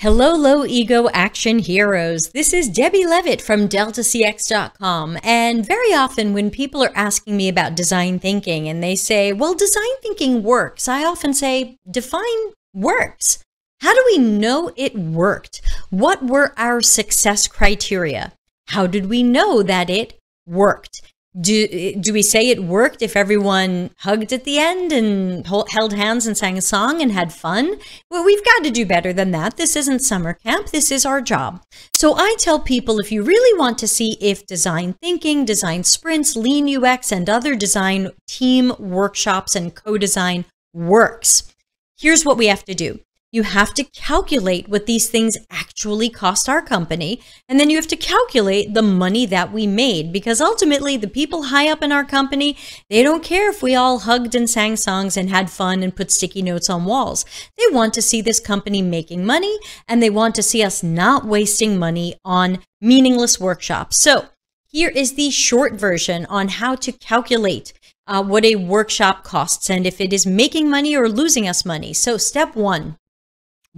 Hello, low ego action heroes. This is Debbie Levitt from DeltaCX.com. And very often, when people are asking me about design thinking and they say, Well, design thinking works, I often say, Define works. How do we know it worked? What were our success criteria? How did we know that it worked? do do we say it worked if everyone hugged at the end and held hands and sang a song and had fun? Well, we've got to do better than that. This isn't summer camp. This is our job. So I tell people if you really want to see if design thinking, design sprints, lean UX and other design team workshops and co-design works, here's what we have to do. You have to calculate what these things actually cost our company. And then you have to calculate the money that we made because ultimately the people high up in our company, they don't care if we all hugged and sang songs and had fun and put sticky notes on walls. They want to see this company making money and they want to see us not wasting money on meaningless workshops. So here is the short version on how to calculate uh, what a workshop costs and if it is making money or losing us money. So step one,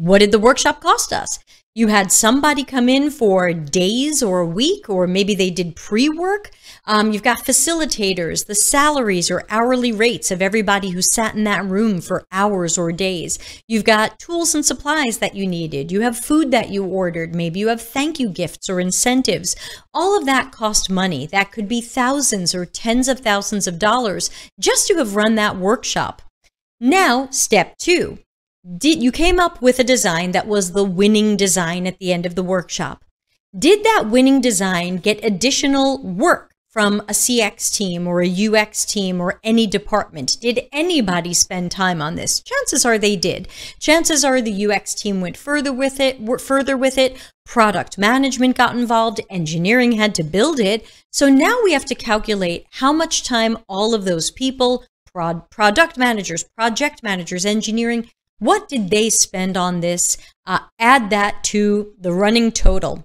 what did the workshop cost us? You had somebody come in for days or a week, or maybe they did pre work. Um, you've got facilitators, the salaries or hourly rates of everybody who sat in that room for hours or days. You've got tools and supplies that you needed. You have food that you ordered. Maybe you have thank you gifts or incentives. All of that cost money. That could be thousands or tens of thousands of dollars just to have run that workshop. Now, step two did you came up with a design that was the winning design at the end of the workshop. Did that winning design get additional work from a CX team or a UX team or any department? Did anybody spend time on this? Chances are they did. Chances are the UX team went further with it, further with it. Product management got involved, engineering had to build it. So now we have to calculate how much time all of those people, prod, product managers, project managers, engineering, what did they spend on this? Uh, add that to the running total.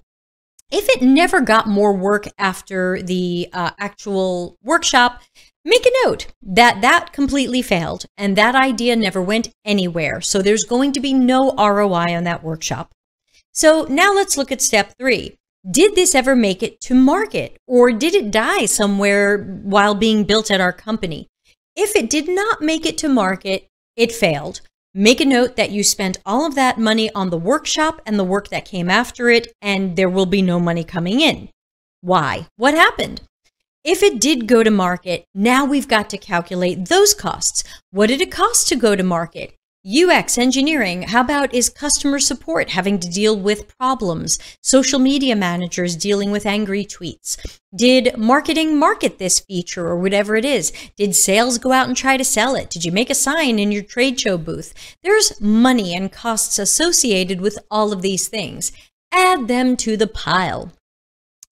If it never got more work after the uh, actual workshop, make a note that that completely failed and that idea never went anywhere. So there's going to be no ROI on that workshop. So now let's look at step three. Did this ever make it to market or did it die somewhere while being built at our company? If it did not make it to market, it failed. Make a note that you spent all of that money on the workshop and the work that came after it, and there will be no money coming in. Why? What happened? If it did go to market, now we've got to calculate those costs. What did it cost to go to market? UX engineering, how about is customer support having to deal with problems? Social media managers dealing with angry tweets? Did marketing market this feature or whatever it is? Did sales go out and try to sell it? Did you make a sign in your trade show booth? There's money and costs associated with all of these things. Add them to the pile.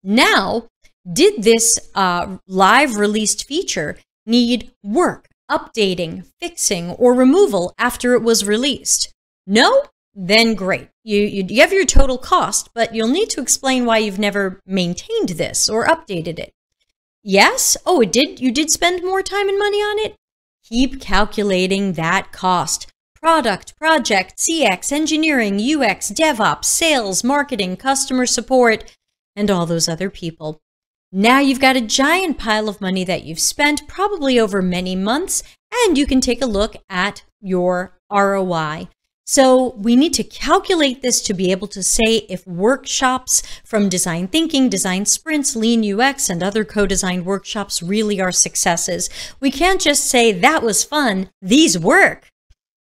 Now, did this uh, live released feature need work, updating, fixing, or removal after it was released? No? Then great. You, you, you have your total cost, but you'll need to explain why you've never maintained this or updated it. Yes? Oh, it did. You did spend more time and money on it? Keep calculating that cost. Product, project, CX, engineering, UX, DevOps, sales, marketing, customer support, and all those other people. Now you've got a giant pile of money that you've spent probably over many months, and you can take a look at your ROI. So we need to calculate this to be able to say if workshops from design thinking, design sprints, lean UX, and other co-design workshops really are successes. We can't just say that was fun, these work,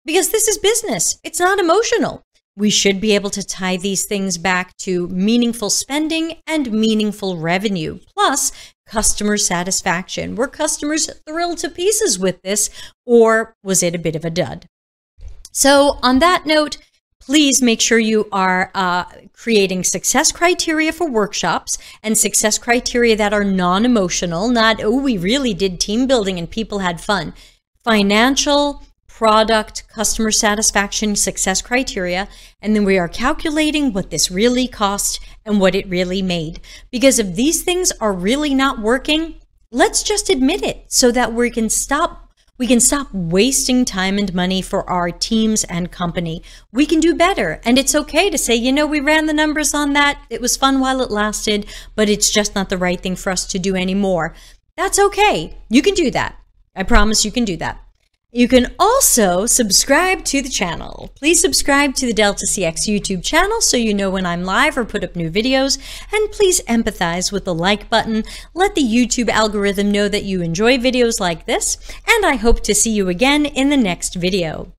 because this is business. It's not emotional. We should be able to tie these things back to meaningful spending and meaningful revenue, plus customer satisfaction. Were customers thrilled to pieces with this, or was it a bit of a dud? So, on that note, please make sure you are uh, creating success criteria for workshops and success criteria that are non emotional, not, oh, we really did team building and people had fun. Financial, product, customer satisfaction, success criteria, and then we are calculating what this really cost and what it really made. Because if these things are really not working, let's just admit it so that we can stop we can stop wasting time and money for our teams and company. We can do better. And it's okay to say, you know, we ran the numbers on that. It was fun while it lasted, but it's just not the right thing for us to do anymore. That's okay. You can do that. I promise you can do that. You can also subscribe to the channel. Please subscribe to the Delta CX YouTube channel so you know when I'm live or put up new videos, and please empathize with the like button. Let the YouTube algorithm know that you enjoy videos like this, and I hope to see you again in the next video.